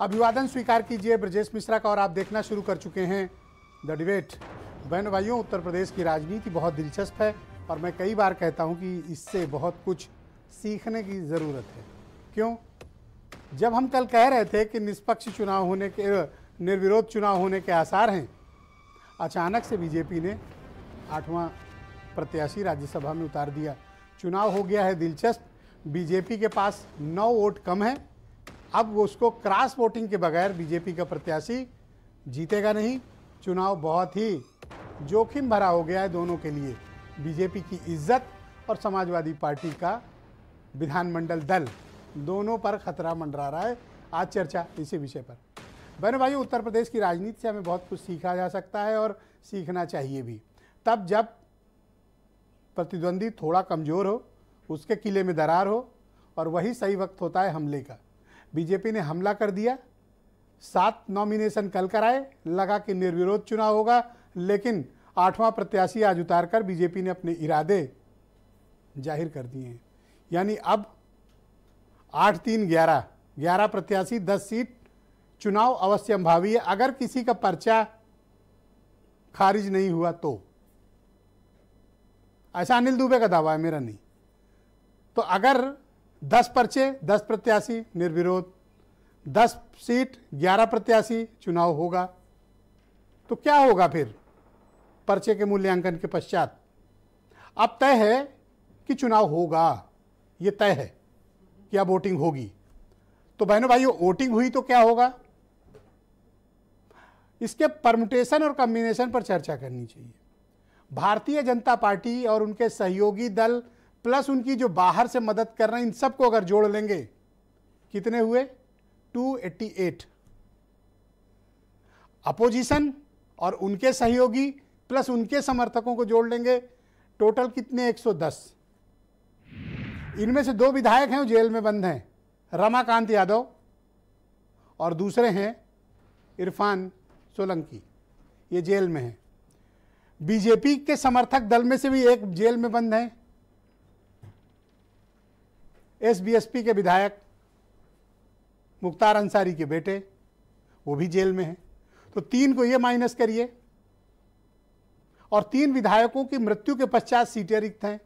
अभिवादन स्वीकार कीजिए ब्रजेश मिश्रा का और आप देखना शुरू कर चुके हैं द डिबेट बहन भाइयों उत्तर प्रदेश की राजनीति बहुत दिलचस्प है और मैं कई बार कहता हूं कि इससे बहुत कुछ सीखने की ज़रूरत है क्यों जब हम कल कह रहे थे कि निष्पक्ष चुनाव होने के निर्विरोध चुनाव होने के आसार हैं अचानक से बीजेपी ने आठवां प्रत्याशी राज्यसभा में उतार दिया चुनाव हो गया है दिलचस्प बीजेपी के पास नौ वोट कम है अब उसको क्रॉस वोटिंग के बगैर बीजेपी का प्रत्याशी जीतेगा नहीं चुनाव बहुत ही जोखिम भरा हो गया है दोनों के लिए बीजेपी की इज्जत और समाजवादी पार्टी का विधानमंडल दल दोनों पर खतरा मंडरा रहा है आज चर्चा इसी विषय पर बहन भाई उत्तर प्रदेश की राजनीति से हमें बहुत कुछ सीखा जा सकता है और सीखना चाहिए भी तब जब प्रतिद्वंदी थोड़ा कमज़ोर हो उसके किले में दरार हो और वही सही वक्त होता है हमले का बीजेपी ने हमला कर दिया सात नॉमिनेशन कल कराए लगा कि निर्विरोध चुनाव होगा लेकिन आठवां प्रत्याशी आज उतार कर बीजेपी ने अपने इरादे जाहिर कर दिए हैं यानी अब आठ तीन ग्यारह ग्यारह प्रत्याशी दस सीट चुनाव अवश्य भावी है अगर किसी का पर्चा खारिज नहीं हुआ तो ऐसा अनिल दुबे का दावा है मेरा नहीं तो अगर दस पर्चे दस प्रत्याशी निर्विरोध दस सीट ग्यारह प्रत्याशी चुनाव होगा तो क्या होगा फिर पर्चे के मूल्यांकन के पश्चात अब तय है कि चुनाव होगा ये तय है कि अब वोटिंग होगी तो बहनों भाइयों वोटिंग हुई तो क्या होगा इसके परमुटेशन और कम्बिनेशन पर चर्चा करनी चाहिए भारतीय जनता पार्टी और उनके सहयोगी दल प्लस उनकी जो बाहर से मदद कर रहे हैं इन सबको अगर जोड़ लेंगे कितने हुए 288 अपोजिशन और उनके सहयोगी प्लस उनके समर्थकों को जोड़ लेंगे टोटल कितने 110 इनमें से दो विधायक हैं जेल में बंद हैं रमाकांत यादव और दूसरे हैं इरफान सोलंकी ये जेल में हैं बीजेपी के समर्थक दल में से भी एक जेल में बंद हैं एसबीएसपी के विधायक मुख्तार अंसारी के बेटे वो भी जेल में हैं तो तीन को ये माइनस करिए और तीन विधायकों की मृत्यु के पश्चात सीटें रिक्त हैं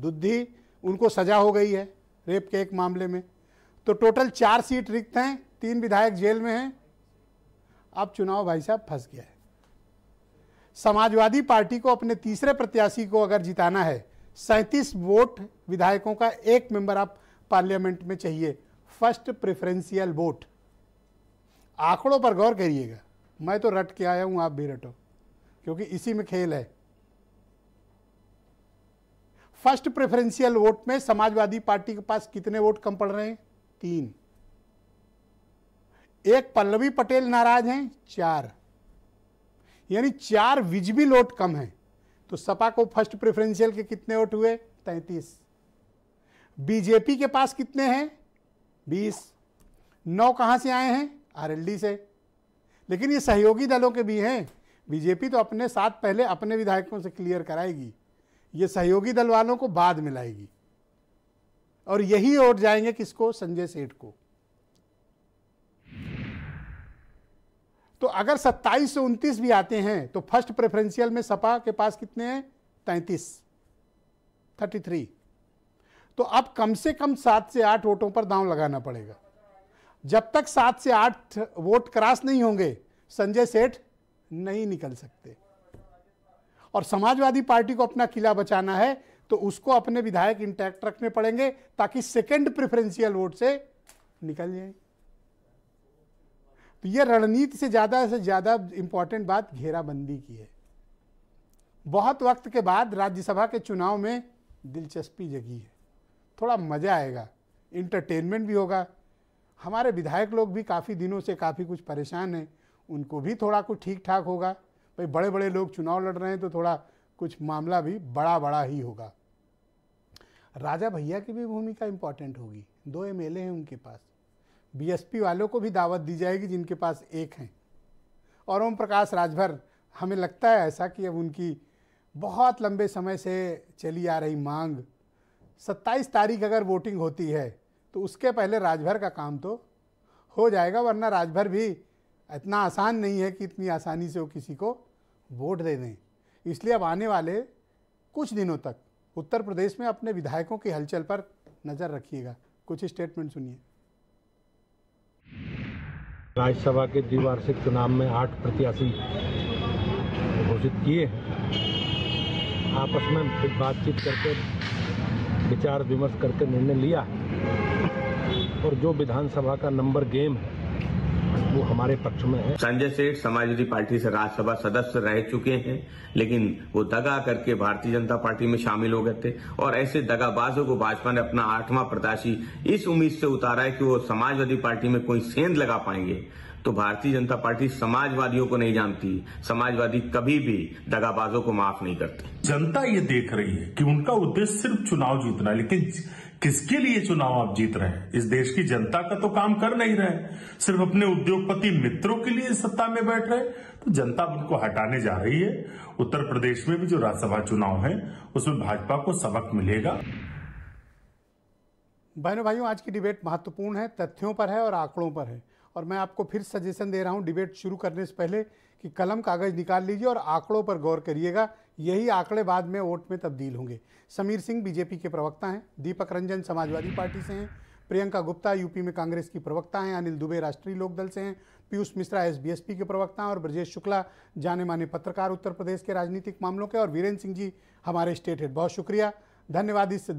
दुद्धि उनको सजा हो गई है रेप के एक मामले में तो टोटल चार सीट रिक्त हैं तीन विधायक जेल में हैं अब चुनाव भाई साहब फंस गया है समाजवादी पार्टी को अपने तीसरे प्रत्याशी को अगर जिताना है सैंतीस वोट विधायकों का एक मेंबर आप पार्लियामेंट में चाहिए फर्स्ट प्रेफरेंशियल वोट आंकड़ों पर गौर करिएगा मैं तो रट के आया हूं आप भी रटो क्योंकि इसी में खेल है फर्स्ट प्रेफरेंशियल वोट में समाजवादी पार्टी के पास कितने वोट कम पड़ रहे हैं तीन एक पल्लवी पटेल नाराज हैं चार यानी चार विजबी वोट कम हैं तो सपा को फर्स्ट प्रेफरेंशियल के कितने वोट हुए तैंतीस बीजेपी के पास कितने हैं बीस नौ कहाँ से आए हैं आरएलडी से लेकिन ये सहयोगी दलों के भी हैं बीजेपी तो अपने साथ पहले अपने विधायकों से क्लियर कराएगी ये सहयोगी दल वालों को बाद में लाएगी और यही वोट जाएंगे किसको संजय सेठ को तो अगर 27 से 29 भी आते हैं तो फर्स्ट प्रेफरेंशियल में सपा के पास कितने हैं 33 33 तो अब कम से कम सात से आठ वोटों पर दांव लगाना पड़ेगा जब तक सात से आठ वोट क्रॉस नहीं होंगे संजय सेठ नहीं निकल सकते और समाजवादी पार्टी को अपना किला बचाना है तो उसको अपने विधायक इंटैक्ट रखने पड़ेंगे ताकि सेकेंड प्रेफरेंशियल वोट से निकल जाए तो ये रणनीति से ज़्यादा से ज़्यादा इम्पॉर्टेंट बात घेराबंदी की है बहुत वक्त के बाद राज्यसभा के चुनाव में दिलचस्पी जगी है थोड़ा मज़ा आएगा इंटरटेनमेंट भी होगा हमारे विधायक लोग भी काफ़ी दिनों से काफ़ी कुछ परेशान हैं उनको भी थोड़ा कुछ ठीक ठाक होगा भाई बड़े बड़े लोग चुनाव लड़ रहे हैं तो थोड़ा कुछ मामला भी बड़ा बड़ा ही होगा राजा भैया की भी भूमिका इम्पॉर्टेंट होगी दो एम हैं उनके पास बीएसपी वालों को भी दावत दी जाएगी जिनके पास एक हैं और ओम प्रकाश राजभर हमें लगता है ऐसा कि अब उनकी बहुत लंबे समय से चली आ रही मांग 27 तारीख अगर वोटिंग होती है तो उसके पहले राजभर का काम तो हो जाएगा वरना राजभर भी इतना आसान नहीं है कि इतनी आसानी से वो किसी को वोट दे दें इसलिए अब आने वाले कुछ दिनों तक उत्तर प्रदेश में अपने विधायकों की हलचल पर नज़र रखिएगा कुछ स्टेटमेंट सुनिए राज्यसभा के द्विवार्षिक चुनाव में आठ प्रत्याशी घोषित किए आपस में बातचीत करके विचार विमर्श करके निर्णय लिया और जो विधानसभा का नंबर गेम है वो हमारे पक्ष में है संजय सेठ समाजवादी पार्टी से राज्यसभा सदस्य रह चुके हैं लेकिन वो दगा करके भारतीय जनता पार्टी में शामिल हो गए थे और ऐसे दगाबाजों को भाजपा ने अपना आठवां प्रत्याशी इस उम्मीद से उतारा है कि वो समाजवादी पार्टी में कोई सेंध लगा पाएंगे तो भारतीय जनता पार्टी समाजवादियों को नहीं जानती समाजवादी कभी भी दगाबाजों को माफ नहीं करते जनता ये देख रही है कि उनका उद्देश्य सिर्फ चुनाव जीतना लेकिन किसके लिए चुनाव आप जीत रहे हैं इस देश की जनता का तो काम कर नहीं रहे सिर्फ अपने उद्योगपति मित्रों के लिए सत्ता में बैठ रहे तो जनता उनको हटाने जा रही है उत्तर प्रदेश में भी जो राज्यसभा चुनाव है उसमें भाजपा को सबक मिलेगा बहनों भाइयों आज की डिबेट महत्वपूर्ण है तथ्यों पर है और आंकड़ों पर है और मैं आपको फिर सजेशन दे रहा हूँ डिबेट शुरू करने से पहले कि कलम कागज़ निकाल लीजिए और आंकड़ों पर गौर करिएगा यही आंकड़े बाद में वोट में तब्दील होंगे समीर सिंह बीजेपी के प्रवक्ता हैं दीपक रंजन समाजवादी पार्टी से हैं प्रियंका गुप्ता यूपी में कांग्रेस की प्रवक्ता हैं अनिल दुबे राष्ट्रीय लोकदल से हैं पीयूष मिश्रा एस के प्रवक्ता हैं और ब्रजेश शुक्ला जाने माने पत्रकार उत्तर प्रदेश के राजनीतिक मामलों के और वीरेंद्र सिंह जी हमारे स्टेट हेड बहुत शुक्रिया धन्यवाद इस